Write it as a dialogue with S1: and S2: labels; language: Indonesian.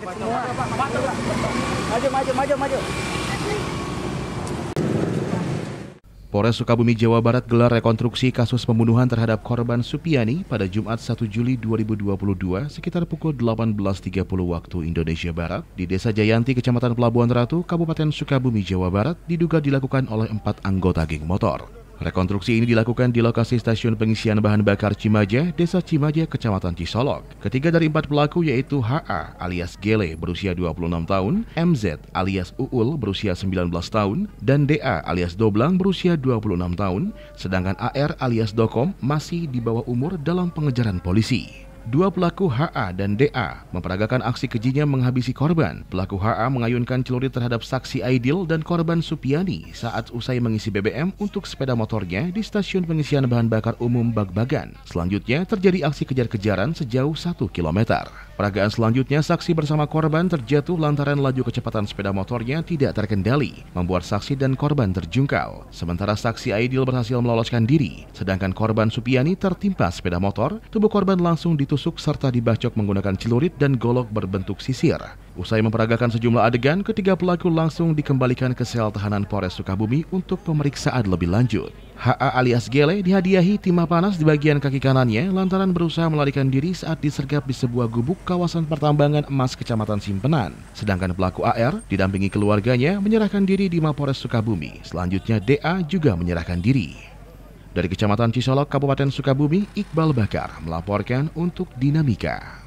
S1: Maju, maju, maju, maju. Polres Sukabumi, Jawa Barat gelar rekonstruksi kasus pembunuhan terhadap korban Supiani pada Jumat 1 Juli 2022 sekitar pukul 18.30 waktu Indonesia Barat di Desa Jayanti, Kecamatan Pelabuhan Ratu, Kabupaten Sukabumi, Jawa Barat diduga dilakukan oleh empat anggota geng motor. Rekonstruksi ini dilakukan di lokasi stasiun pengisian bahan bakar Cimaja, Desa Cimaja, Kecamatan Cisolok. Ketiga dari empat pelaku yaitu HA alias Gele berusia 26 tahun, MZ alias Uul berusia 19 tahun, dan DA alias Doblang berusia 26 tahun, sedangkan AR alias Dokom masih di bawah umur dalam pengejaran polisi. Dua pelaku HA dan DA memperagakan aksi kejinya menghabisi korban. Pelaku HA mengayunkan celurit terhadap saksi Aidil dan korban Supiani saat usai mengisi BBM untuk sepeda motornya di stasiun pengisian bahan bakar umum Bagbagan. Selanjutnya terjadi aksi kejar-kejaran sejauh 1 kilometer. Peragaan selanjutnya, saksi bersama korban terjatuh lantaran laju kecepatan sepeda motornya tidak terkendali, membuat saksi dan korban terjungkal. Sementara saksi Aidil berhasil meloloskan diri, sedangkan korban Supiani tertimpa sepeda motor, tubuh korban langsung ditusuk serta dibacok menggunakan celurit dan golok berbentuk sisir. Usai memperagakan sejumlah adegan, ketiga pelaku langsung dikembalikan ke sel tahanan Polres Sukabumi untuk pemeriksaan lebih lanjut. HA alias Gele dihadiahi timah panas di bagian kaki kanannya lantaran berusaha melarikan diri saat disergap di sebuah gubuk kawasan pertambangan emas kecamatan Simpenan. Sedangkan pelaku AR didampingi keluarganya menyerahkan diri di Mapores Sukabumi. Selanjutnya DA juga menyerahkan diri. Dari Kecamatan Cisolok, Kabupaten Sukabumi, Iqbal Bakar melaporkan untuk Dinamika.